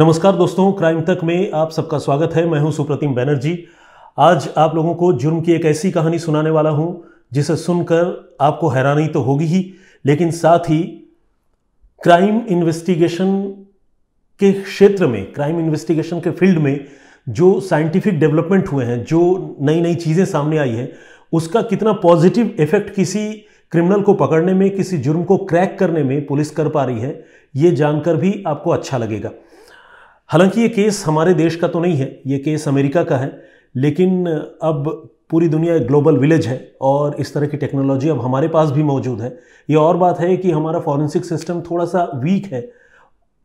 नमस्कार दोस्तों क्राइम तक में आप सबका स्वागत है मैं हूं सुप्रतिम बैनर्जी आज आप लोगों को जुर्म की एक ऐसी कहानी सुनाने वाला हूं जिसे सुनकर आपको हैरानी तो होगी ही लेकिन साथ ही क्राइम इन्वेस्टिगेशन के क्षेत्र में क्राइम इन्वेस्टिगेशन के फील्ड में जो साइंटिफिक डेवलपमेंट हुए हैं जो नई नई चीज़ें सामने आई हैं उसका कितना पॉजिटिव इफेक्ट किसी क्रिमिनल को पकड़ने में किसी जुर्म को क्रैक करने में पुलिस कर पा रही है ये जानकर भी आपको अच्छा लगेगा हालांकि ये केस हमारे देश का तो नहीं है ये केस अमेरिका का है लेकिन अब पूरी दुनिया एक ग्लोबल विलेज है और इस तरह की टेक्नोलॉजी अब हमारे पास भी मौजूद है ये और बात है कि हमारा फॉरेंसिक सिस्टम थोड़ा सा वीक है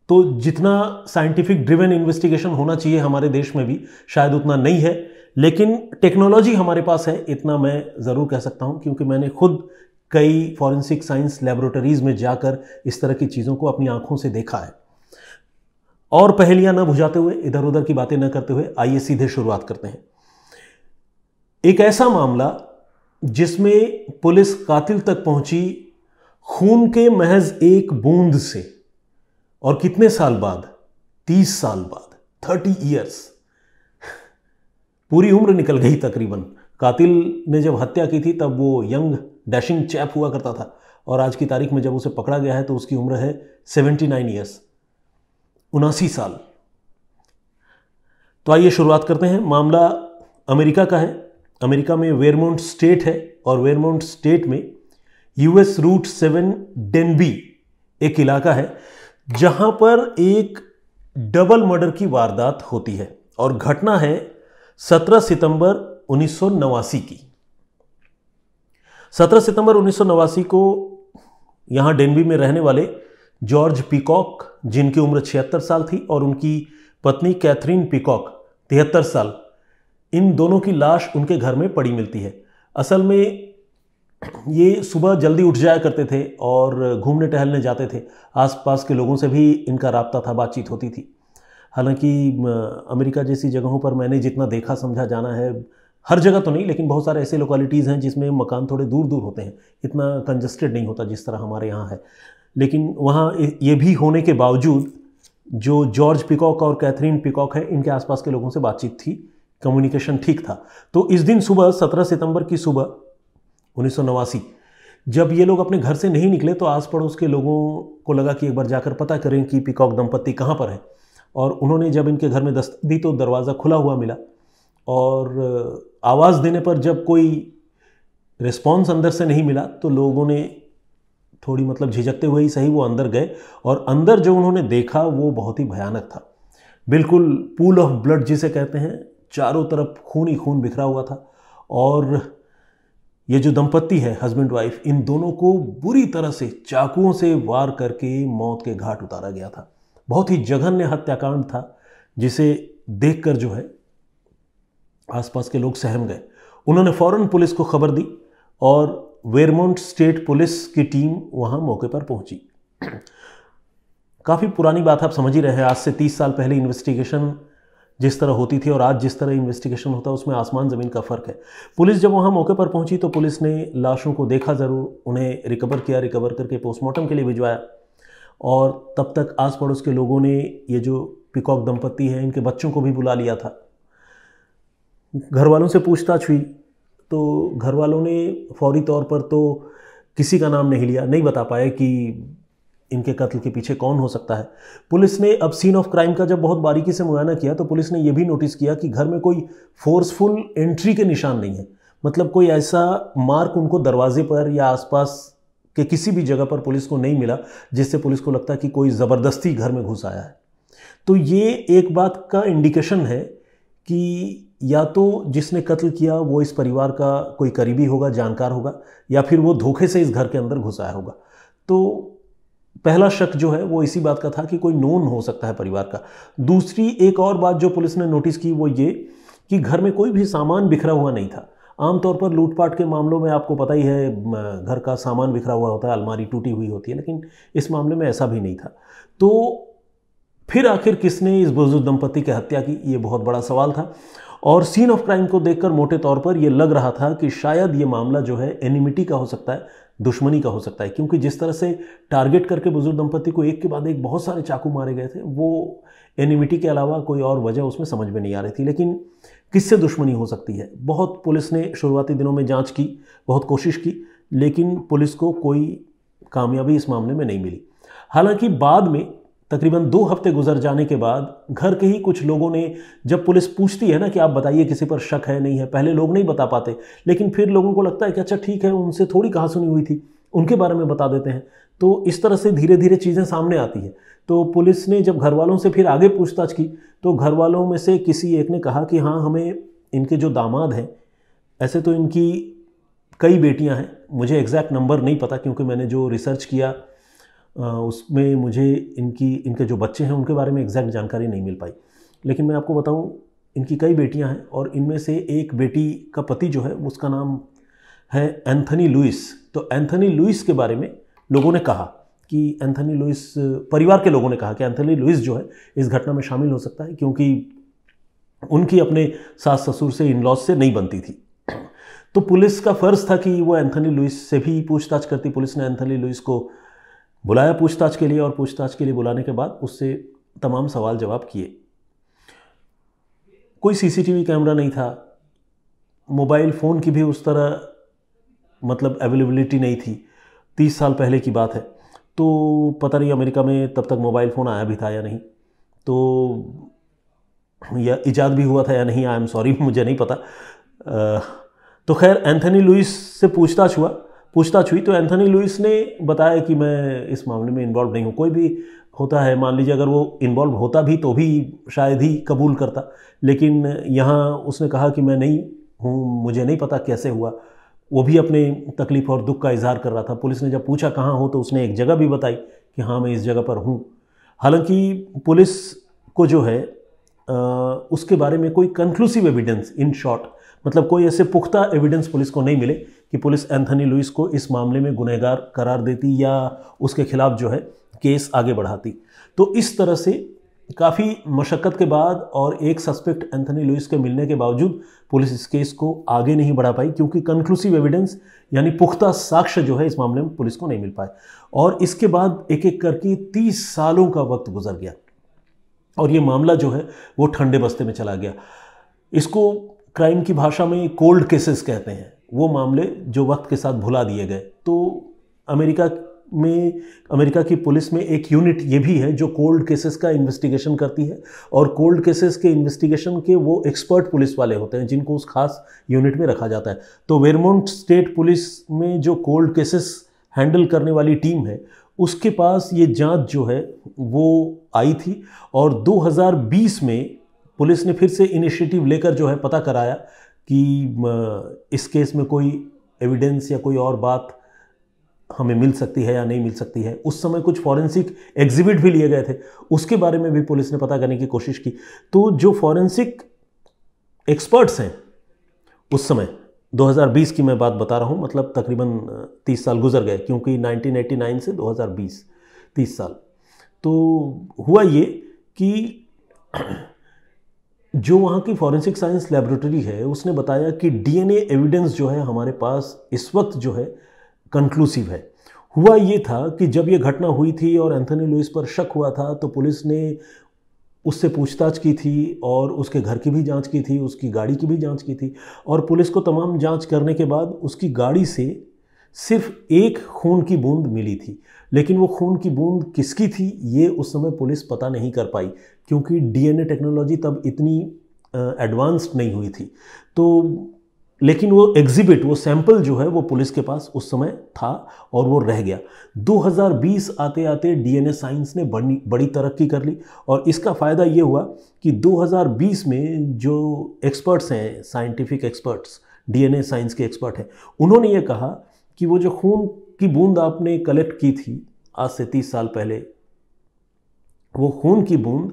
तो जितना साइंटिफिक ड्रिवेन इन्वेस्टिगेशन होना चाहिए हमारे देश में भी शायद उतना नहीं है लेकिन टेक्नोलॉजी हमारे पास है इतना मैं ज़रूर कह सकता हूँ क्योंकि मैंने खुद कई फॉरेंसिक साइंस लेबोरेटरीज़ में जाकर इस तरह की चीज़ों को अपनी आँखों से देखा है और पहेलियां न बुझाते हुए इधर उधर की बातें न करते हुए आइए सीधे शुरुआत करते हैं एक ऐसा मामला जिसमें पुलिस कातिल तक पहुंची खून के महज एक बूंद से और कितने साल बाद तीस साल बाद थर्टी ईयर्स पूरी उम्र निकल गई तकरीबन कातिल ने जब हत्या की थी तब वो यंग डैशिंग चैप हुआ करता था और आज की तारीख में जब उसे पकड़ा गया है तो उसकी उम्र है सेवेंटी नाइन ईयर्स उनासी साल तो आइए शुरुआत करते हैं मामला अमेरिका का है अमेरिका में वेयरमोंट स्टेट है और वेरमोंट स्टेट में यूएस रूट सेवन डेनबी एक इलाका है जहां पर एक डबल मर्डर की वारदात होती है और घटना है 17 सितंबर उन्नीस की 17 सितंबर उन्नीस को यहां डेनबी में रहने वाले जॉर्ज पिकॉक जिनकी उम्र छिहत्तर साल थी और उनकी पत्नी कैथरीन पिकॉक तिहत्तर साल इन दोनों की लाश उनके घर में पड़ी मिलती है असल में ये सुबह जल्दी उठ जाया करते थे और घूमने टहलने जाते थे आसपास के लोगों से भी इनका रबता था बातचीत होती थी हालांकि अमेरिका जैसी जगहों पर मैंने जितना देखा समझा जाना है हर जगह तो नहीं लेकिन बहुत सारे ऐसे लोकेलिटीज़ हैं जिसमें मकान थोड़े दूर दूर होते हैं इतना कंजस्टेड नहीं होता जिस तरह हमारे यहाँ है लेकिन वहाँ ये भी होने के बावजूद जो जॉर्ज पिकॉक और कैथरीन पिकॉक है इनके आसपास के लोगों से बातचीत थी कम्युनिकेशन ठीक था तो इस दिन सुबह 17 सितंबर की सुबह उन्नीस जब ये लोग अपने घर से नहीं निकले तो आस पड़ोस के लोगों को लगा कि एक बार जाकर पता करें कि पिकॉक दंपत्ति कहाँ पर है और उन्होंने जब इनके घर में दस्त दी तो दरवाज़ा खुला हुआ मिला और आवाज़ देने पर जब कोई रिस्पॉन्स अंदर से नहीं मिला तो लोगों ने थोड़ी मतलब झिझकते हुए ही सही वो अंदर गए और अंदर जो उन्होंने देखा वो बहुत ही भयानक था बिल्कुल पूल ऑफ ब्लड जिसे कहते हैं चारों तरफ खून ही खून बिखरा हुआ था और ये जो दंपत्ति है हस्बैंड वाइफ इन दोनों को बुरी तरह से चाकुओं से वार करके मौत के घाट उतारा गया था बहुत ही जघन्य हत्याकांड था जिसे देखकर जो है आसपास के लोग सहम गए उन्होंने फौरन पुलिस को खबर दी और वेरमोंट स्टेट पुलिस की टीम वहाँ मौके पर पहुंची काफ़ी पुरानी बात आप समझ ही रहे हैं आज से तीस साल पहले इन्वेस्टिगेशन जिस तरह होती थी और आज जिस तरह इन्वेस्टिगेशन होता है उसमें आसमान ज़मीन का फ़र्क है पुलिस जब वहाँ मौके पर पहुंची तो पुलिस ने लाशों को देखा ज़रूर उन्हें रिकवर किया रिकवर करके पोस्टमार्टम के लिए भिजवाया और तब तक आस पड़ोस के लोगों ने ये जो पिकॉक दंपत्ति है इनके बच्चों को भी बुला लिया था घर वालों से पूछताछ हुई तो घर वालों ने फौरी तौर पर तो किसी का नाम नहीं लिया नहीं बता पाए कि इनके कत्ल के पीछे कौन हो सकता है पुलिस ने अब सीन ऑफ क्राइम का जब बहुत बारीकी से मुआयना किया तो पुलिस ने यह भी नोटिस किया कि घर में कोई फोर्सफुल एंट्री के निशान नहीं है मतलब कोई ऐसा मार्क उनको दरवाजे पर या आसपास के किसी भी जगह पर पुलिस को नहीं मिला जिससे पुलिस को लगता कि कोई ज़बरदस्ती घर में घुस आया है तो ये एक बात का इंडिकेशन है कि या तो जिसने कत्ल किया वो इस परिवार का कोई करीबी होगा जानकार होगा या फिर वो धोखे से इस घर के अंदर घुसाया होगा तो पहला शक जो है वो इसी बात का था कि कोई नोन हो सकता है परिवार का दूसरी एक और बात जो पुलिस ने नोटिस की वो ये कि घर में कोई भी सामान बिखरा हुआ नहीं था आमतौर पर लूटपाट के मामलों में आपको पता ही है घर का सामान बिखरा हुआ होता है अलमारी टूटी हुई होती है लेकिन इस मामले में ऐसा भी नहीं था तो फिर आखिर किसने इस बुजुर्ग दंपति की हत्या की ये बहुत बड़ा सवाल था और सीन ऑफ क्राइम को देखकर मोटे तौर पर यह लग रहा था कि शायद ये मामला जो है एनिमिटी का हो सकता है दुश्मनी का हो सकता है क्योंकि जिस तरह से टारगेट करके बुजुर्ग दंपति को एक के बाद एक बहुत सारे चाकू मारे गए थे वो एनिमिटी के अलावा कोई और वजह उसमें समझ में नहीं आ रही थी लेकिन किससे दुश्मनी हो सकती है बहुत पुलिस ने शुरुआती दिनों में जांच की बहुत कोशिश की लेकिन पुलिस को कोई कामयाबी इस मामले में नहीं मिली हालांकि बाद में तकरीबन दो हफ्ते गुजर जाने के बाद घर के ही कुछ लोगों ने जब पुलिस पूछती है ना कि आप बताइए किसी पर शक है नहीं है पहले लोग नहीं बता पाते लेकिन फिर लोगों को लगता है कि अच्छा ठीक है उनसे थोड़ी कहा सुनी हुई थी उनके बारे में बता देते हैं तो इस तरह से धीरे धीरे चीज़ें सामने आती है तो पुलिस ने जब घर वालों से फिर आगे पूछताछ की तो घर वालों में से किसी एक ने कहा कि हाँ हमें इनके जो दामाद हैं ऐसे तो इनकी कई बेटियां हैं मुझे एग्जैक्ट नंबर नहीं पता क्योंकि मैंने जो रिसर्च किया उसमें मुझे इनकी इनके जो बच्चे हैं उनके बारे में एग्जैक्ट जानकारी नहीं मिल पाई लेकिन मैं आपको बताऊं इनकी कई बेटियां हैं और इनमें से एक बेटी का पति जो है उसका नाम है एंथनी लुइस तो एंथनी लुइस के बारे में लोगों ने कहा कि एंथनी लुइस परिवार के लोगों ने कहा कि एंथनी लुइस जो है इस घटना में शामिल हो सकता है क्योंकि उनकी अपने सास ससुर से इन लॉज से नहीं बनती थी तो पुलिस का फ़र्ज़ था कि वो एंथनी लुइस से भी पूछताछ करती पुलिस ने एंथनी लुइस को बुलाया पूछताछ के लिए और पूछताछ के लिए बुलाने के बाद उससे तमाम सवाल जवाब किए कोई सीसीटीवी कैमरा नहीं था मोबाइल फ़ोन की भी उस तरह मतलब अवेलेबिलिटी नहीं थी तीस साल पहले की बात है तो पता नहीं अमेरिका में तब तक मोबाइल फ़ोन आया भी था या नहीं तो या इजाद भी हुआ था या नहीं आई एम सॉरी मुझे नहीं पता आ, तो खैर एंथनी लुइस से पूछताछ हुआ पूछताछ हुई तो एंथनी लुइस ने बताया कि मैं इस मामले में इन्वॉल्व नहीं हूँ कोई भी होता है मान लीजिए अगर वो इन्वॉल्व होता भी तो भी शायद ही कबूल करता लेकिन यहाँ उसने कहा कि मैं नहीं हूँ मुझे नहीं पता कैसे हुआ वो भी अपने तकलीफ़ और दुख का इजहार कर रहा था पुलिस ने जब पूछा कहाँ हो तो उसने एक जगह भी बताई कि हाँ मैं इस जगह पर हूँ हालांकि पुलिस को जो है आ, उसके बारे में कोई कंक्लूसिव एविडेंस इन शॉर्ट मतलब कोई ऐसे पुख्ता एविडेंस पुलिस को नहीं मिले कि पुलिस एंथनी लुइस को इस मामले में गुनहगार करार देती या उसके खिलाफ जो है केस आगे बढ़ाती तो इस तरह से काफ़ी मशक्क़त के बाद और एक सस्पेक्ट एंथनी लुइस के मिलने के बावजूद पुलिस इस केस को आगे नहीं बढ़ा पाई क्योंकि कंक्लूसिव एविडेंस यानी पुख्ता साक्ष्य जो है इस मामले में पुलिस को नहीं मिल पाए और इसके बाद एक एक करके तीस सालों का वक्त गुजर गया और ये मामला जो है वो ठंडे बस्ते में चला गया इसको क्राइम की भाषा में कोल्ड केसेस कहते हैं वो मामले जो वक्त के साथ भुला दिए गए तो अमेरिका में अमेरिका की पुलिस में एक यूनिट ये भी है जो कोल्ड केसेस का इन्वेस्टिगेशन करती है और कोल्ड केसेस के इन्वेस्टिगेशन के वो एक्सपर्ट पुलिस वाले होते हैं जिनको उस खास यूनिट में रखा जाता है तो वेरमोंट स्टेट पुलिस में जो कोल्ड केसेस हैंडल करने वाली टीम है उसके पास ये जांच जो है वो आई थी और 2020 में पुलिस ने फिर से इनिशिएटिव लेकर जो है पता कराया कि इस केस में कोई एविडेंस या कोई और बात हमें मिल सकती है या नहीं मिल सकती है उस समय कुछ फॉरेंसिक एग्जिबिट भी लिए गए थे उसके बारे में भी पुलिस ने पता करने की कोशिश की तो जो फॉरेंसिक एक्सपर्ट्स हैं उस समय 2020 की मैं बात बता रहा हूँ मतलब तकरीबन 30 साल गुजर गए क्योंकि 1989 से 2020 30 साल तो हुआ ये कि जो वहाँ की फॉरेंसिक साइंस लेबोरेटरी है उसने बताया कि डीएनए एविडेंस जो है हमारे पास इस वक्त जो है कंक्लूसिव है हुआ ये था कि जब ये घटना हुई थी और एंथनी लुइस पर शक हुआ था तो पुलिस ने उससे पूछताछ की थी और उसके घर की भी जांच की थी उसकी गाड़ी की भी जांच की थी और पुलिस को तमाम जांच करने के बाद उसकी गाड़ी से सिर्फ एक खून की बूंद मिली थी लेकिन वो खून की बूंद किसकी थी ये उस समय पुलिस पता नहीं कर पाई क्योंकि डीएनए टेक्नोलॉजी तब इतनी एडवांस्ड नहीं हुई थी तो लेकिन वो एग्जिबिट वो सैंपल जो है वो पुलिस के पास उस समय था और वो रह गया 2020 आते आते डीएनए साइंस ने बड़ी बड़ी तरक्की कर ली और इसका फ़ायदा ये हुआ कि 2020 में जो एक्सपर्ट्स हैं साइंटिफिक एक्सपर्ट्स डीएनए साइंस के एक्सपर्ट हैं उन्होंने ये कहा कि वो जो खून की बूंद आपने कलेक्ट की थी आज से तीस साल पहले वो खून की बूंद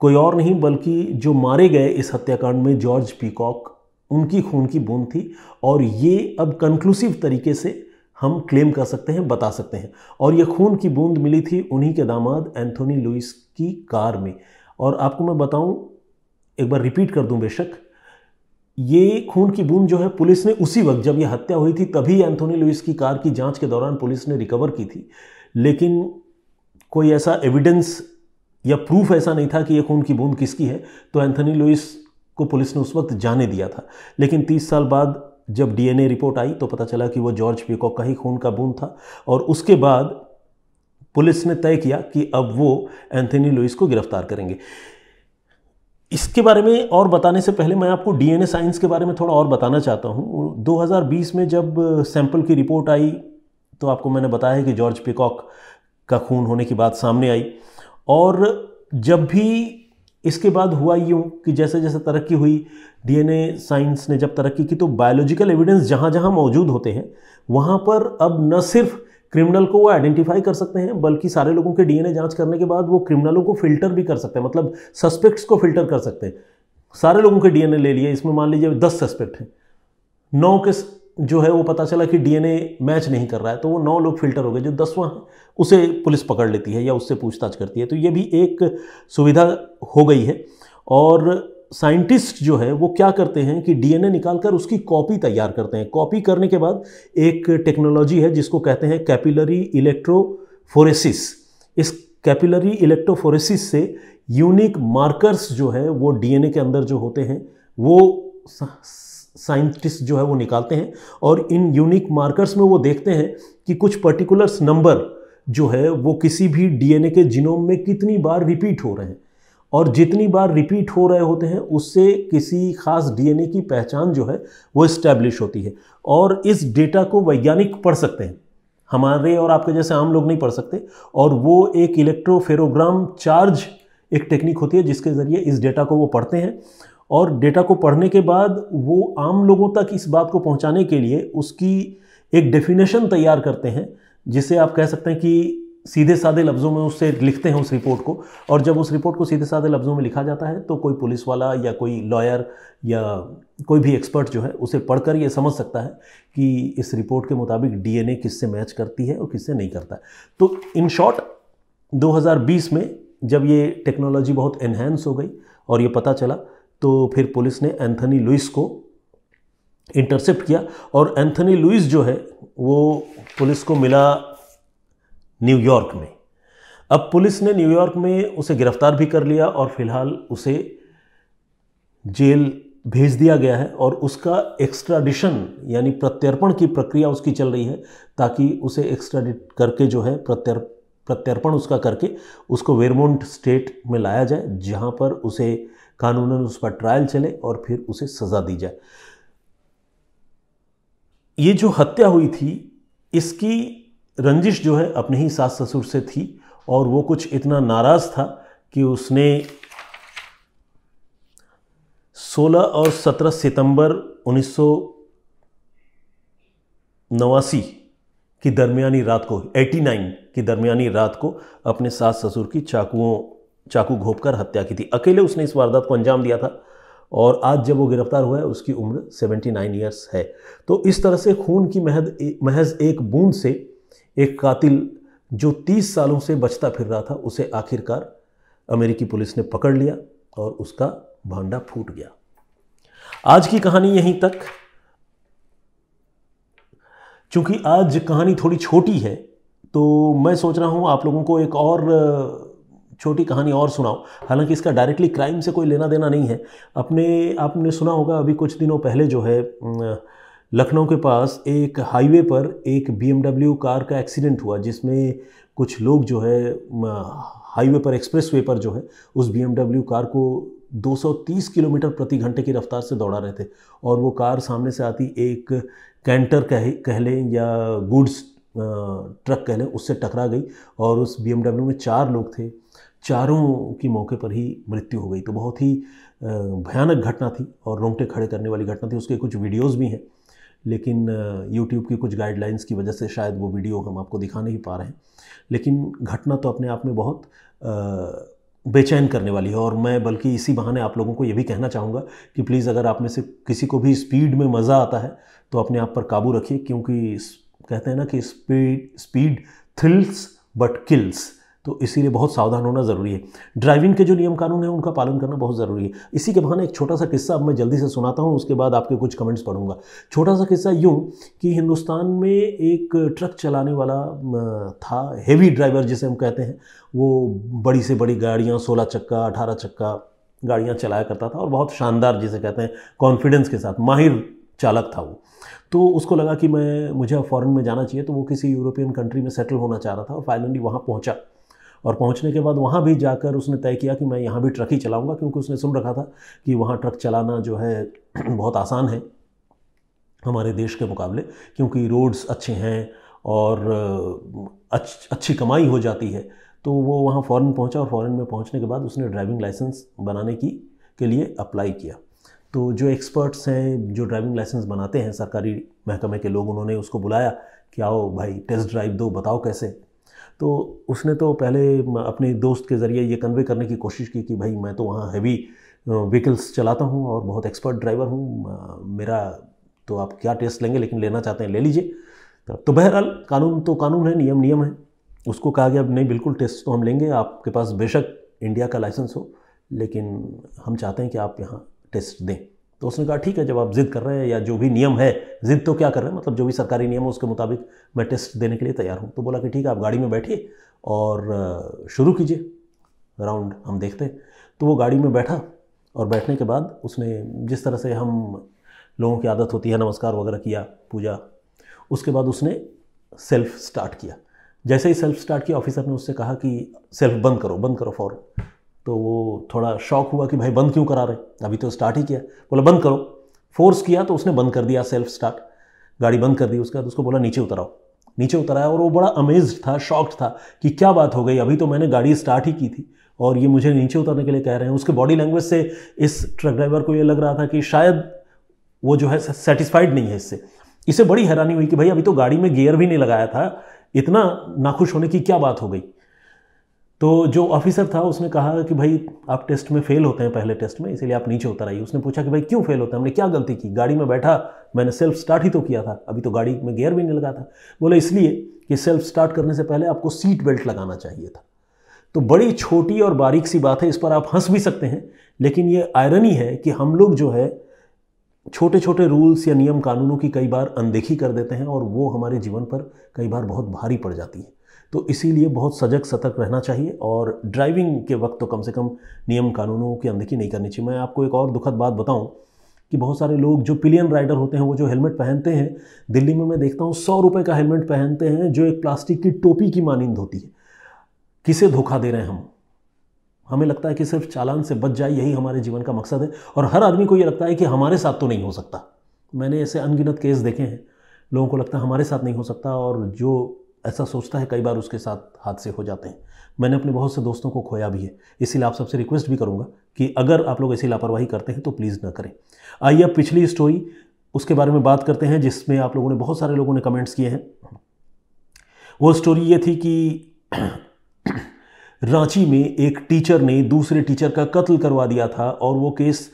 कोई और नहीं बल्कि जो मारे गए इस हत्याकांड में जॉर्ज पीकॉक उनकी खून की बूंद थी और ये अब कंक्लूसिव तरीके से हम क्लेम कर सकते हैं बता सकते हैं और ये खून की बूंद मिली थी उन्हीं के दामाद एंथोनी लुइस की कार में और आपको मैं बताऊं एक बार रिपीट कर दूं बेशक ये खून की बूंद जो है पुलिस ने उसी वक्त जब ये हत्या हुई थी तभी एंथोनी लुइस की कार की जांच के दौरान पुलिस ने रिकवर की थी लेकिन कोई ऐसा एविडेंस या प्रूफ ऐसा नहीं था कि ये खून की बूंद किसकी है तो एंथनी लुइस को पुलिस ने उस वक्त जाने दिया था लेकिन 30 साल बाद जब डीएनए रिपोर्ट आई तो पता चला कि वो जॉर्ज पीकॉक का ही खून का बूंद था और उसके बाद पुलिस ने तय किया कि अब वो एंथनी लुइस को गिरफ्तार करेंगे इसके बारे में और बताने से पहले मैं आपको डीएनए साइंस के बारे में थोड़ा और बताना चाहता हूँ 2020 में जब सैंपल की रिपोर्ट आई तो आपको मैंने बताया कि जॉर्ज पिकॉक का खून होने की बात सामने आई और जब भी इसके बाद हुआ यूँ कि जैसे जैसे तरक्की हुई डीएनए साइंस ने जब तरक्की की तो बायोलॉजिकल एविडेंस जहाँ जहाँ मौजूद होते हैं वहाँ पर अब न सिर्फ क्रिमिनल को वो आइडेंटिफाई कर सकते हैं बल्कि सारे लोगों के डीएनए जांच करने के बाद वो क्रिमिनलों को फिल्टर भी कर सकते हैं मतलब सस्पेक्ट्स को फिल्टर कर सकते हैं सारे लोगों के डीएनए ले लिए इसमें मान लीजिए दस सस्पेक्ट हैं नौ के जो है वो पता चला कि डीएनए मैच नहीं कर रहा है तो वो नौ लोग फिल्टर हो गए जो दसवां है उसे पुलिस पकड़ लेती है या उससे पूछताछ करती है तो ये भी एक सुविधा हो गई है और साइंटिस्ट जो है वो क्या करते हैं कि डीएनए निकालकर उसकी कॉपी तैयार करते हैं कॉपी करने के बाद एक टेक्नोलॉजी है जिसको कहते हैं कैपिलरी इलेक्ट्रोफोरेसिस इस कैपिलरी इलेक्ट्रोफोरेसिस से यूनिक मार्कर्स जो है वो डीएनए के अंदर जो होते हैं वो साइंटिस्ट जो है वो निकालते हैं और इन यूनिक मार्कर्स में वो देखते हैं कि कुछ पर्टिकुलर्स नंबर जो है वो किसी भी डीएनए के जीनोम में कितनी बार रिपीट हो रहे हैं और जितनी बार रिपीट हो रहे होते हैं उससे किसी खास डीएनए की पहचान जो है वो इस्टेब्लिश होती है और इस डेटा को वैज्ञानिक पढ़ सकते हैं हमारे और आपके जैसे आम लोग नहीं पढ़ सकते और वो एक इलेक्ट्रोफेरोग्राम चार्ज एक टेक्निक होती है जिसके ज़रिए इस डेटा को वो पढ़ते हैं और डेटा को पढ़ने के बाद वो आम लोगों तक इस बात को पहुंचाने के लिए उसकी एक डेफिनेशन तैयार करते हैं जिसे आप कह सकते हैं कि सीधे साधे लफ्ज़ों में उससे लिखते हैं उस रिपोर्ट को और जब उस रिपोर्ट को सीधे साधे लफ्ज़ों में लिखा जाता है तो कोई पुलिस वाला या कोई लॉयर या कोई भी एक्सपर्ट जो है उसे पढ़कर ये समझ सकता है कि इस रिपोर्ट के मुताबिक डीएनए किससे मैच करती है और किससे नहीं करता है तो इन शॉर्ट 2020 में जब ये टेक्नोलॉजी बहुत इन्हेंस हो गई और ये पता चला तो फिर पुलिस ने एंथनी लुइस को इंटरसेप्ट किया और एंथनी लुइस जो है वो पुलिस को मिला न्यूयॉर्क में अब पुलिस ने न्यूयॉर्क में उसे गिरफ्तार भी कर लिया और फिलहाल उसे जेल भेज दिया गया है और उसका एक्स्ट्राडिशन यानी प्रत्यर्पण की प्रक्रिया उसकी चल रही है ताकि उसे एक्स्ट्राडिट करके जो है प्रत्यर् प्रत्यर्पण उसका करके उसको वेरमोंट स्टेट में लाया जाए जहां पर उसे उस उसका ट्रायल चले और फिर उसे सज़ा दी जाए ये जो हत्या हुई थी इसकी रंजिश जो है अपने ही सास ससुर से थी और वो कुछ इतना नाराज़ था कि उसने 16 और 17 सितंबर उन्नीस नवासी की दरमियानी रात को 89 की दरमियानी रात को अपने सास ससुर की चाकुओं चाकू घोंपकर हत्या की थी अकेले उसने इस वारदात को अंजाम दिया था और आज जब वो गिरफ्तार हुआ है उसकी उम्र 79 इयर्स है तो इस तरह से खून की महज महज एक बूंद से एक कातिल जो 30 सालों से बचता फिर रहा था उसे आखिरकार अमेरिकी पुलिस ने पकड़ लिया और उसका भांडा फूट गया आज की कहानी यहीं तक चूंकि आज कहानी थोड़ी छोटी है तो मैं सोच रहा हूं आप लोगों को एक और छोटी कहानी और सुनाओ हालांकि इसका डायरेक्टली क्राइम से कोई लेना देना नहीं है अपने आपने सुना होगा अभी कुछ दिनों पहले जो है लखनऊ के पास एक हाईवे पर एक बीएमडब्ल्यू कार का एक्सीडेंट हुआ जिसमें कुछ लोग जो है हाईवे पर एक्सप्रेस वे पर जो है उस बीएमडब्ल्यू कार को 230 किलोमीटर प्रति घंटे की रफ्तार से दौड़ा रहे थे और वो कार सामने से आती एक कैंटर कह कह लें या गुड्स ट्रक कह लें उससे टकरा गई और उस बी में चार लोग थे चारों की मौके पर ही मृत्यु हो गई तो बहुत ही भयानक घटना थी और रोंगटे खड़े करने वाली घटना थी उसके कुछ वीडियोज़ भी हैं लेकिन यूट्यूब की कुछ गाइडलाइंस की वजह से शायद वो वीडियो हम आपको दिखा नहीं पा रहे हैं लेकिन घटना तो अपने आप में बहुत बेचैन करने वाली है और मैं बल्कि इसी बहाने आप लोगों को ये भी कहना चाहूँगा कि प्लीज़ अगर आप में से किसी को भी स्पीड में मज़ा आता है तो अपने आप पर काबू रखिए क्योंकि कहते हैं ना कि speed speed thrills but kills तो इसीलिए बहुत सावधान होना ज़रूरी है ड्राइविंग के जो नियम कानून हैं उनका पालन करना बहुत ज़रूरी है इसी के बहाने एक छोटा सा किस्सा अब मैं जल्दी से सुनाता हूँ उसके बाद आपके कुछ कमेंट्स पढ़ूंगा छोटा सा किस्सा यूँ कि हिंदुस्तान में एक ट्रक चलाने वाला था हेवी ड्राइवर जिसे हम कहते हैं वो बड़ी से बड़ी गाड़ियाँ सोलह चक्का अठारह चक्का गाड़ियाँ चलाया करता था और बहुत शानदार जिसे कहते हैं कॉन्फिडेंस के साथ माहिर चालक था वो तो उसको लगा कि मैं मुझे फॉरेन में जाना चाहिए तो वो किसी यूरोपियन कंट्री में सेटल होना चाह रहा था और फाइनली वहाँ पहुँचा और पहुंचने के बाद वहाँ भी जाकर उसने तय किया कि मैं यहाँ भी ट्रक ही चलाऊँगा क्योंकि उसने सुन रखा था कि वहाँ ट्रक चलाना जो है बहुत आसान है हमारे देश के मुकाबले क्योंकि रोड्स अच्छे हैं और अच्छी कमाई हो जाती है तो वो वहाँ फ़ॉरन पहुँचा और फ़ॉरन में पहुँचने के बाद उसने ड्राइविंग लाइसेंस बनाने की के लिए अप्लाई किया तो जो एक्सपर्ट्स हैं जो ड्राइविंग लाइसेंस बनाते हैं सरकारी महकमे के लोग उन्होंने उसको बुलाया कि आओ भाई टेस्ट ड्राइव दो बताओ कैसे तो उसने तो पहले अपने दोस्त के ज़रिए ये कन्वे करने की कोशिश की कि भाई मैं तो वहाँ हैवी व्हीकल्स चलाता हूँ और बहुत एक्सपर्ट ड्राइवर हूँ मेरा तो आप क्या टेस्ट लेंगे लेकिन लेना चाहते हैं ले लीजिए तो, तो बहरहाल कानून तो कानून है नियम नियम है उसको कहा गया नहीं बिल्कुल टेस्ट तो हम लेंगे आपके पास बेशक इंडिया का लाइसेंस हो लेकिन हम चाहते हैं कि आप यहाँ टेस्ट दें तो उसने कहा ठीक है जब आप ज़िद कर रहे हैं या जो भी नियम है ज़िद तो क्या कर रहे हैं मतलब जो भी सरकारी नियम है उसके मुताबिक मैं टेस्ट देने के लिए तैयार हूँ तो बोला कि ठीक है आप गाड़ी में बैठिए और शुरू कीजिए राउंड हम देखते हैं तो वो गाड़ी में बैठा और बैठने के बाद उसने जिस तरह से हम लोगों की आदत होती है नमस्कार वगैरह किया पूजा उसके बाद उसने सेल्फ स्टार्ट किया जैसे ही सेल्फ स्टार्ट किया ऑफिसर ने उससे कहा कि सेल्फ बंद करो बंद करो फ़ौरन तो वो थोड़ा शौक हुआ कि भाई बंद क्यों करा रहे अभी तो स्टार्ट ही किया बोला बंद करो फोर्स किया तो उसने बंद कर दिया सेल्फ स्टार्ट गाड़ी बंद कर दी उसके बाद उसको बोला नीचे उतराओ नीचे उतराया और वो बड़ा अमेज था शॉक्ड था कि क्या बात हो गई अभी तो मैंने गाड़ी स्टार्ट ही की थी और ये मुझे नीचे उतरने के लिए कह रहे हैं उसके बॉडी लैंग्वेज से इस ट्रक ड्राइवर को ये लग रहा था कि शायद वो जो है सेटिस्फाइड नहीं है इससे इसे बड़ी हैरानी हुई कि भाई अभी तो गाड़ी में गियर भी नहीं लगाया था इतना नाखुश होने की क्या बात हो गई तो जो ऑफिसर था उसने कहा कि भाई आप टेस्ट में फेल होते हैं पहले टेस्ट में इसीलिए आप नीचे उतर आइए उसने पूछा कि भाई क्यों फेल होते हैं हमने क्या गलती की गाड़ी में बैठा मैंने सेल्फ स्टार्ट ही तो किया था अभी तो गाड़ी में गियर भी नहीं लगा था बोले इसलिए कि सेल्फ स्टार्ट करने से पहले आपको सीट बेल्ट लगाना चाहिए था तो बड़ी छोटी और बारीक सी बात है इस पर आप हंस भी सकते हैं लेकिन ये आयरनी है कि हम लोग जो है छोटे छोटे रूल्स या नियम कानूनों की कई बार अनदेखी कर देते हैं और वो हमारे जीवन पर कई बार बहुत भारी पड़ जाती है तो इसीलिए बहुत सजग सतर्क रहना चाहिए और ड्राइविंग के वक्त तो कम से कम नियम कानूनों की अनदेखी नहीं करनी चाहिए मैं आपको एक और दुखद बात बताऊं कि बहुत सारे लोग जो पिलियन राइडर होते हैं वो जो हेलमेट पहनते हैं दिल्ली में मैं देखता हूँ सौ रुपये का हेलमेट पहनते हैं जो एक प्लास्टिक की टोपी की मानंद होती है किसे धोखा दे रहे हैं हम हमें लगता है कि सिर्फ चालान से बच जाए यही हमारे जीवन का मकसद है और हर आदमी को ये लगता है कि हमारे साथ तो नहीं हो सकता मैंने ऐसे अनगिनत केस देखे हैं लोगों को लगता है हमारे साथ नहीं हो सकता और जो ऐसा सोचता है कई बार उसके साथ हादसे हो जाते हैं मैंने अपने बहुत से दोस्तों को खोया भी है इसीलिए आप सबसे रिक्वेस्ट भी करूँगा कि अगर आप लोग ऐसी लापरवाही करते हैं तो प्लीज़ ना करें आइए अब पिछली स्टोरी उसके बारे में बात करते हैं जिसमें आप लोगों ने बहुत सारे लोगों ने कमेंट्स किए हैं वो स्टोरी ये थी कि रांची में एक टीचर ने दूसरे टीचर का कत्ल करवा दिया था और वो केस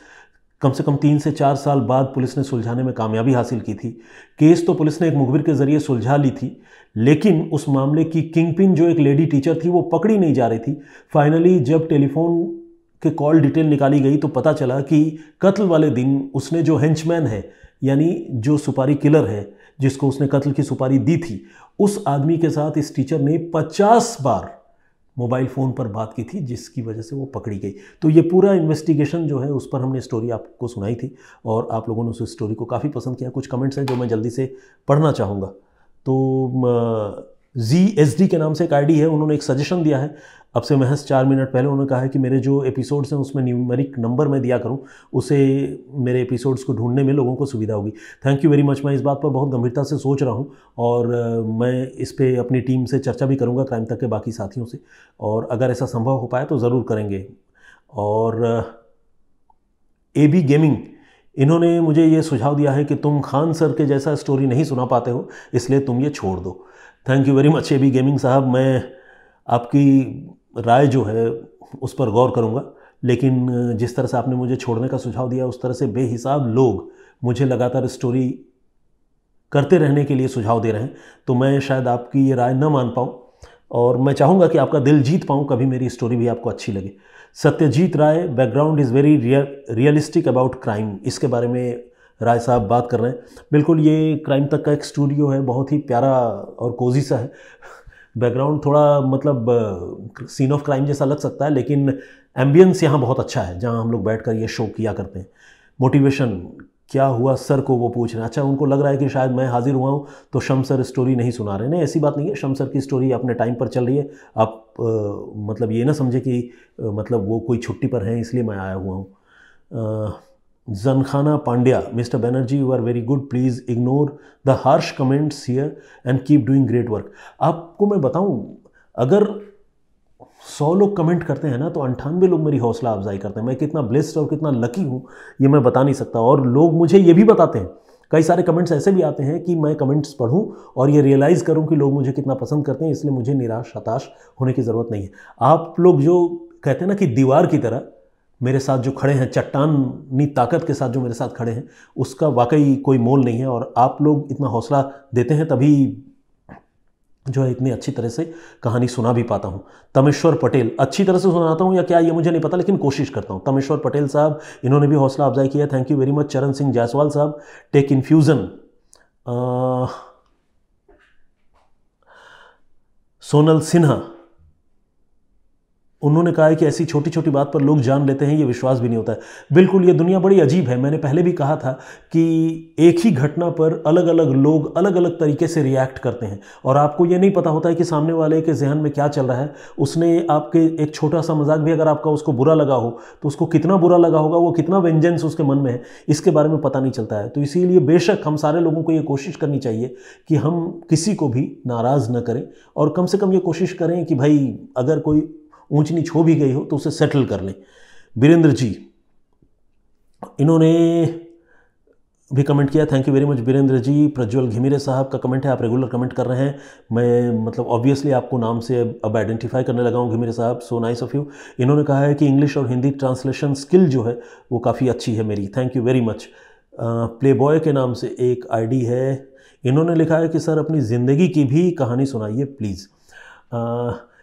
कम से कम तीन से चार साल बाद पुलिस ने सुलझाने में कामयाबी हासिल की थी केस तो पुलिस ने एक मुखबिर के ज़रिए सुलझा ली थी लेकिन उस मामले की किंग पिन जो एक लेडी टीचर थी वो पकड़ी नहीं जा रही थी फाइनली जब टेलीफोन के कॉल डिटेल निकाली गई तो पता चला कि कत्ल वाले दिन उसने जो हेंचमैन है यानी जो सुपारी किलर है जिसको उसने कत्ल की सुपारी दी थी उस आदमी के साथ इस टीचर ने पचास बार मोबाइल फ़ोन पर बात की थी जिसकी वजह से वो पकड़ी गई तो ये पूरा इन्वेस्टिगेशन जो है उस पर हमने स्टोरी आपको सुनाई थी और आप लोगों ने उस स्टोरी को काफ़ी पसंद किया कुछ कमेंट्स हैं जो मैं जल्दी से पढ़ना चाहूँगा तो जी एस डी के नाम से एक आईडी है उन्होंने एक सजेशन दिया है अब से महज चार मिनट पहले उन्होंने कहा है कि मेरे जो एपिसोड्स हैं उसमें न्यूमेरिक नंबर मैं दिया करूं उसे मेरे एपिसोड्स को ढूंढने में लोगों को सुविधा होगी थैंक यू वेरी मच मैं इस बात पर बहुत गंभीरता से सोच रहा हूं और मैं इस पर अपनी टीम से चर्चा भी करूंगा क्राइम तक के बाकी साथियों से और अगर ऐसा संभव हो पाए तो ज़रूर करेंगे और ए बी गेमिंग इन्होंने मुझे ये सुझाव दिया है कि तुम खान सर के जैसा स्टोरी नहीं सुना पाते हो इसलिए तुम ये छोड़ दो thank you very much A B gaming साहब मैं आपकी राय जो है उस पर गौर करूँगा लेकिन जिस तरह से आपने मुझे छोड़ने का सुझाव दिया उस तरह से बेहिसाब लोग मुझे लगातार स्टोरी करते रहने के लिए सुझाव दे रहे हैं तो मैं शायद आपकी ये राय न मान पाऊँ और मैं चाहूँगा कि आपका दिल जीत पाऊँ कभी मेरी स्टोरी भी आपको अच्छी लगे Satyajit Ray background is very realistic about crime इसके बारे में राय साहब बात कर रहे हैं बिल्कुल ये क्राइम तक का एक स्टूडियो है बहुत ही प्यारा और कोजी सा है बैकग्राउंड थोड़ा मतलब सीन ऑफ क्राइम जैसा लग सकता है लेकिन एम्बियंस यहाँ बहुत अच्छा है जहाँ हम लोग बैठ कर ये शो किया करते हैं मोटिवेशन क्या हुआ सर को वो पूछ रहे हैं अच्छा उनको लग रहा है कि शायद मैं हाजिर हुआ हूँ तो शम सर स्टोरी नहीं सुना रहे नहीं ऐसी बात नहीं है शम सर की स्टोरी अपने टाइम पर चल रही है आप आ, मतलब ये ना समझे कि आ, मतलब वो कोई छुट्टी पर हैं इसलिए मैं आया हुआ हूँ जनखाना Pandya mister Banerjee you are very good please ignore the harsh comments here and keep doing great work आपको मैं बताऊँ अगर सौ लोग कमेंट करते हैं ना तो अंठानवे लोग मेरी हौसला अफजाई करते हैं मैं कितना ब्लेस्ड और कितना लकी हूँ ये मैं बता नहीं सकता और लोग मुझे ये भी बताते हैं कई सारे कमेंट्स ऐसे भी आते हैं कि मैं कमेंट्स पढूं और ये रियलाइज़ करूं कि लोग मुझे कितना पसंद करते हैं इसलिए मुझे निराश हताश होने की ज़रूरत नहीं है आप लोग जो कहते हैं ना कि दीवार की तरह मेरे साथ जो खड़े हैं चट्टानी ताकत के साथ जो मेरे साथ खड़े हैं उसका वाकई कोई मोल नहीं है और आप लोग इतना हौसला देते हैं तभी जो है इतनी अच्छी तरह से कहानी सुना भी पाता हूँ तमेश्वर पटेल अच्छी तरह से सुनाता हूँ या क्या ये मुझे नहीं पता लेकिन कोशिश करता हूँ तमेश्वर पटेल साहब इन्होंने भी हौसला अफजाई किया थैंक यू वेरी मच चरण सिंह जायसवाल साहब टेक इन्फ्यूज़न सोनल सिन्हा उन्होंने कहा है कि ऐसी छोटी छोटी बात पर लोग जान लेते हैं ये विश्वास भी नहीं होता है बिल्कुल ये दुनिया बड़ी अजीब है मैंने पहले भी कहा था कि एक ही घटना पर अलग अलग लोग अलग अलग तरीके से रिएक्ट करते हैं और आपको ये नहीं पता होता है कि सामने वाले के जहन में क्या चल रहा है उसने आपके एक छोटा सा मजाक भी अगर आपका उसको बुरा लगा हो तो उसको कितना बुरा लगा होगा वो कितना वेंजेंस उसके मन में है इसके बारे में पता नहीं चलता है तो इसीलिए बेशक हम सारे लोगों को ये कोशिश करनी चाहिए कि हम किसी को भी नाराज़ न करें और कम से कम ये कोशिश करें कि भाई अगर कोई ऊंच नीच हो भी गई हो तो उसे सेटल कर लें वीरेंद्र जी इन्होंने भी कमेंट किया thank you very much Virendra ji Prajwal Ghimire साहब का कमेंट है आप रेगुलर कमेंट कर रहे हैं मैं मतलब ऑब्वियसली आपको नाम से अब आइडेंटिफाई करने लगा हूँ घिमिरे साहब सो नाइस ऑफ यू इन्होंने कहा है कि इंग्लिश और हिंदी ट्रांसलेशन स्किल जो है वो काफ़ी अच्छी है मेरी thank you very much play boy के नाम से एक आई है इन्होंने लिखा है कि सर अपनी ज़िंदगी की भी कहानी सुनाइए प्लीज़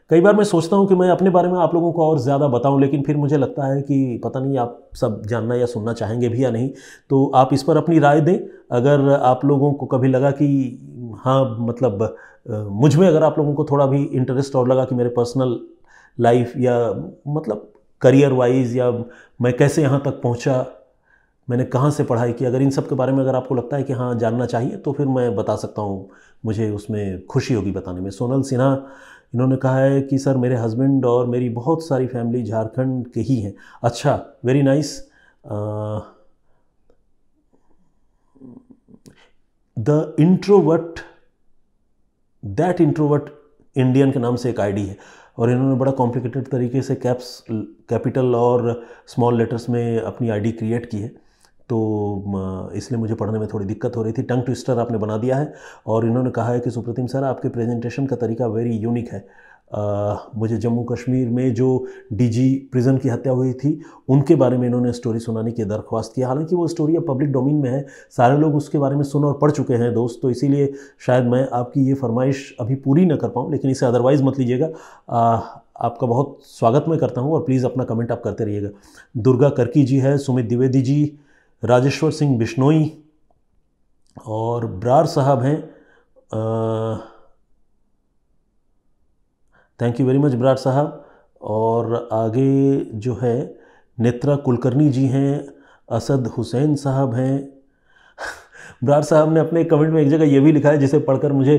कई बार मैं सोचता हूँ कि मैं अपने बारे में आप लोगों को और ज़्यादा बताऊँ लेकिन फिर मुझे लगता है कि पता नहीं आप सब जानना या सुनना चाहेंगे भी या नहीं तो आप इस पर अपनी राय दें अगर आप लोगों को कभी लगा कि हाँ मतलब मुझ में अगर आप लोगों को थोड़ा भी इंटरेस्ट और लगा कि मेरे पर्सनल लाइफ या मतलब करियर वाइज या मैं कैसे यहाँ तक पहुँचा मैंने कहाँ से पढ़ाई की अगर इन सब के बारे में अगर आपको लगता है कि हाँ जानना चाहिए तो फिर मैं बता सकता हूँ मुझे उसमें खुशी होगी बताने में सोनल सिन्हा इन्होंने कहा है कि सर मेरे हस्बैंड और मेरी बहुत सारी फैमिली झारखंड के ही हैं अच्छा very nice the introvert that introvert Indian के नाम से एक आईडी है और इन्होंने बड़ा कॉम्प्लिकेटेड तरीके से कैप्स कैपिटल और स्मॉल लेटर्स में अपनी आईडी क्रिएट की है तो इसलिए मुझे पढ़ने में थोड़ी दिक्कत हो रही थी टंग ट्विस्टर आपने बना दिया है और इन्होंने कहा है कि सुप्रतिम सर आपके प्रेजेंटेशन का तरीका वेरी यूनिक है आ, मुझे जम्मू कश्मीर में जो डीजी प्रिजन की हत्या हुई थी उनके बारे में इन्होंने स्टोरी सुनाने की दरख्वास्त किया हालांकि वो स्टोरी अब पब्लिक डोमेन में है सारे लोग उसके बारे में सुन और पढ़ चुके हैं दोस्त तो इसीलिए शायद मैं आपकी ये फरमाइश अभी पूरी ना कर पाऊँ लेकिन इसे अदरवाइज़ मत लीजिएगा आपका बहुत स्वागत मैं करता हूँ और प्लीज़ अपना कमेंट आप करते रहिएगा दुर्गा करकी जी है सुमित द्विवेदी जी राजेश्वर सिंह बिश्नोई और ब्रार साहब हैं thank you very much Brar साहब और आगे जो है नेत्रा कुलकर्णी जी हैं असद हुसैन साहब हैं ब्रार साहब ने अपने कमेंट में एक जगह ये भी लिखा है जिसे पढ़कर मुझे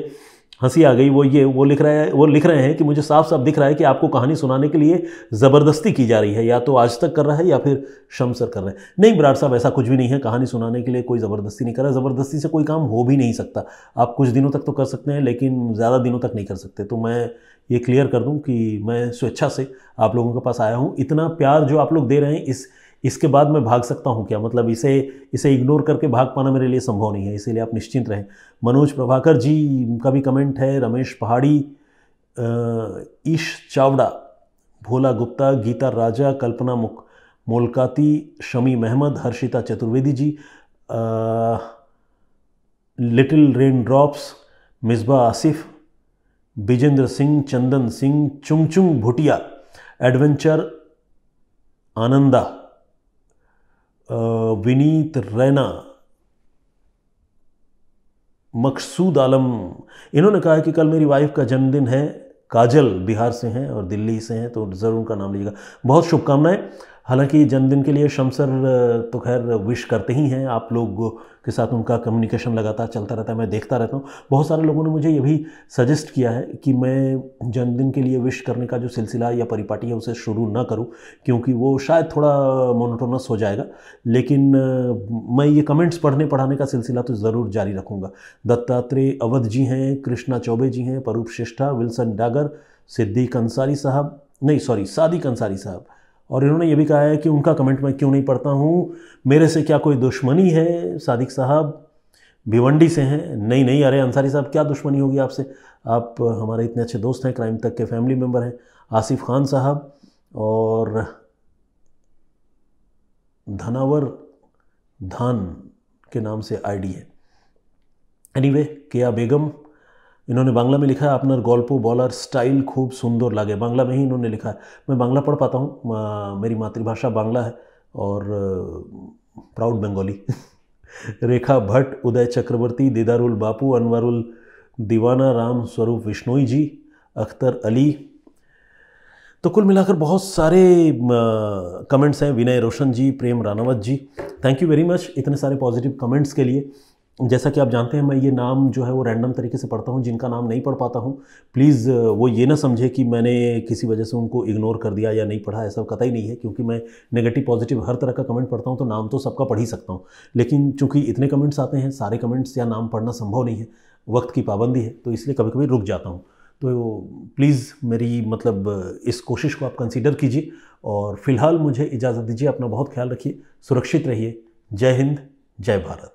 हंसी आ गई वो ये वो लिख रहे हैं वो लिख रहे हैं कि मुझे साफ साफ दिख रहा है कि आपको कहानी सुनाने के लिए ज़बरदस्ती की जा रही है या तो आज तक कर रहा है या फिर शमसर कर रहे हैं नहीं बराड़ साहब ऐसा कुछ भी नहीं है कहानी सुनाने के लिए कोई ज़बरदस्ती नहीं कर रहा ज़बरदस्ती से कोई काम हो भी नहीं सकता आप कुछ दिनों तक तो कर सकते हैं लेकिन ज़्यादा दिनों तक नहीं कर सकते तो मैं ये क्लियर कर दूँ कि मैं स्वेच्छा से आप लोगों के पास आया हूँ इतना प्यार जो आप लोग दे रहे हैं इस इसके बाद मैं भाग सकता हूँ क्या मतलब इसे इसे इग्नोर करके भाग पाना मेरे लिए संभव नहीं है इसीलिए आप निश्चिंत रहें मनोज प्रभाकर जी का भी कमेंट है रमेश पहाड़ी ईश चावड़ा भोला गुप्ता गीता राजा कल्पना मुख मोलकाती शमी महमद हर्षिता चतुर्वेदी जी आ, little rain drops Misba Asif Bijendra Singh Chandan Singh Chungchung Bhutia adventure Ananda Vineet Raina Maqsood Alam इन्होंने कहा है कि कल मेरी वाइफ का जन्मदिन है काजल बिहार से हैं और दिल्ली से हैं तो ज़रूर उनका नाम लीजिएगा बहुत शुभकामनाएं हालांकि जन्मदिन के लिए शमसर तो खैर विश करते ही हैं आप लोग के साथ उनका कम्युनिकेशन लगातार चलता रहता है मैं देखता रहता हूँ बहुत सारे लोगों ने मुझे ये भी सजेस्ट किया है कि मैं जन्मदिन के लिए विश करने का जो सिलसिला या परिपाटी है उसे शुरू ना करूँ क्योंकि वो शायद थोड़ा मोनोटोनस हो जाएगा लेकिन मैं ये कमेंट्स पढ़ने पढ़ाने का सिलसिला तो ज़रूर जारी रखूँगा दत्तात्रेय अवध जी हैं कृष्णा चौबे जी हैं परूप शिष्ठा विल्सन डागर सिद्दीक अंसारी साहब नहीं सॉरी सादिक अंसारी साहब और इन्होंने ये भी कहा है कि उनका कमेंट मैं क्यों नहीं पढ़ता हूँ मेरे से क्या कोई दुश्मनी है सादिक साहब भिवंडी से हैं नहीं नहीं अरे अंसारी साहब क्या दुश्मनी होगी आपसे आप हमारे इतने अच्छे दोस्त हैं क्राइम तक के फैमिली मेम्बर हैं आसिफ खान साहब और धनावर धान के नाम से आईडी है एनीवे anyway, केया बेगम इन्होंने बांग्ला में लिखा है अपनर गल्प बॉलर स्टाइल खूब सुंदर लागे बांग्ला में ही इन्होंने लिखा है मैं बांग्ला पढ़ पाता हूँ मेरी मातृभाषा बांग्ला है और प्राउड बंगाली रेखा भट्ट उदय चक्रवर्ती दीदारुल बापू अनवरुल दीवाना राम स्वरूप विश्नोई जी अख्तर अली तो कुल मिलाकर बहुत सारे कमेंट्स हैं Vinay Roshan ji Prem Ranawat ji thank you very much इतने सारे पॉजिटिव कमेंट्स के लिए जैसा कि आप जानते हैं मैं ये नाम जो है वो रैंडम तरीके से पढ़ता हूँ जिनका नाम नहीं पढ़ पाता हूँ प्लीज़ वो ये ना समझे कि मैंने किसी वजह से उनको इग्नोर कर दिया या नहीं पढ़ा ऐसा कतई नहीं है क्योंकि मैं नेगेटिव पॉजिटिव हर तरह का कमेंट पढ़ता हूँ तो नाम तो सबका पढ़ ही सकता हूँ लेकिन चूंकि इतने कमेंट्स आते हैं सारे कमेंट्स या नाम पढ़ना संभव नहीं है वक्त की पाबंदी है तो इसलिए कभी कभी रुक जाता हूँ तो प्लीज़ मेरी मतलब इस कोशिश को आप कंसिडर कीजिए और फिलहाल मुझे इजाज़त दीजिए अपना बहुत ख्याल रखिए सुरक्षित रहिए जय हिंद जय भारत